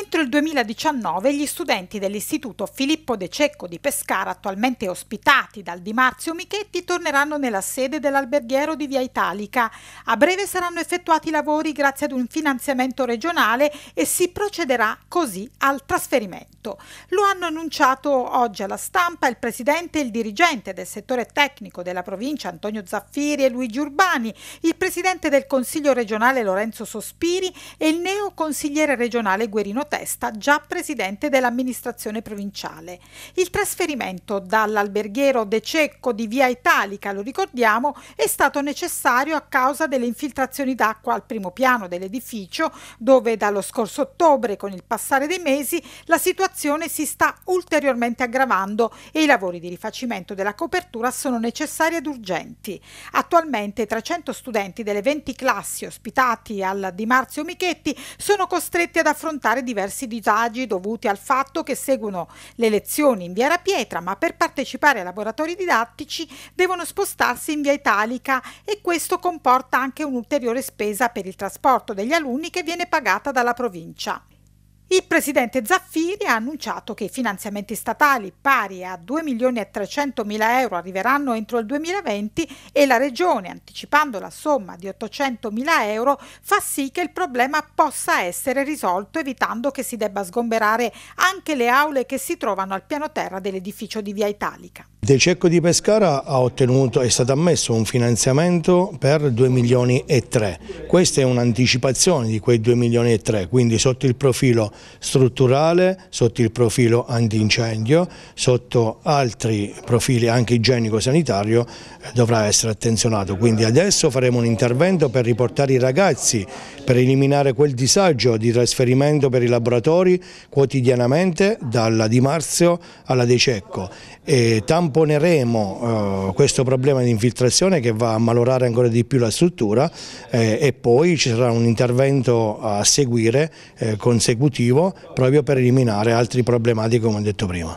Entro il 2019 gli studenti dell'Istituto Filippo De Cecco di Pescara, attualmente ospitati dal Di Marzio Michetti, torneranno nella sede dell'alberghiero di Via Italica. A breve saranno effettuati i lavori grazie ad un finanziamento regionale e si procederà così al trasferimento. Lo hanno annunciato oggi alla stampa il presidente e il dirigente del settore tecnico della provincia Antonio Zaffiri e Luigi Urbani, il presidente del Consiglio regionale Lorenzo Sospiri e il neo consigliere regionale Guerino protesta già presidente dell'amministrazione provinciale. Il trasferimento dall'alberghiero De Cecco di Via Italica, lo ricordiamo, è stato necessario a causa delle infiltrazioni d'acqua al primo piano dell'edificio, dove dallo scorso ottobre, con il passare dei mesi, la situazione si sta ulteriormente aggravando e i lavori di rifacimento della copertura sono necessari ed urgenti. Attualmente 300 studenti delle 20 classi ospitati al Di Marzio Michetti sono costretti ad affrontare diversi diversi disagi dovuti al fatto che seguono le lezioni in via La Pietra, ma per partecipare ai laboratori didattici devono spostarsi in via Italica e questo comporta anche un'ulteriore spesa per il trasporto degli alunni che viene pagata dalla provincia. Il presidente Zaffiri ha annunciato che i finanziamenti statali pari a 2 milioni e 300 mila euro arriveranno entro il 2020 e la Regione, anticipando la somma di 800 mila euro, fa sì che il problema possa essere risolto evitando che si debba sgomberare anche le aule che si trovano al piano terra dell'edificio di Via Italica. De Cecco di Pescara ottenuto, è stato ammesso un finanziamento per 2 milioni e 3. Questa è un'anticipazione di quei 2 milioni e 3, quindi sotto il profilo strutturale, sotto il profilo antincendio, sotto altri profili anche igienico-sanitario eh, dovrà essere attenzionato. Quindi adesso faremo un intervento per riportare i ragazzi, per eliminare quel disagio di trasferimento per i laboratori quotidianamente dalla Di Marzio alla De Cecco. E tampo poneremo eh, questo problema di infiltrazione che va a malorare ancora di più la struttura eh, e poi ci sarà un intervento a seguire eh, consecutivo proprio per eliminare altri problematiche come ho detto prima.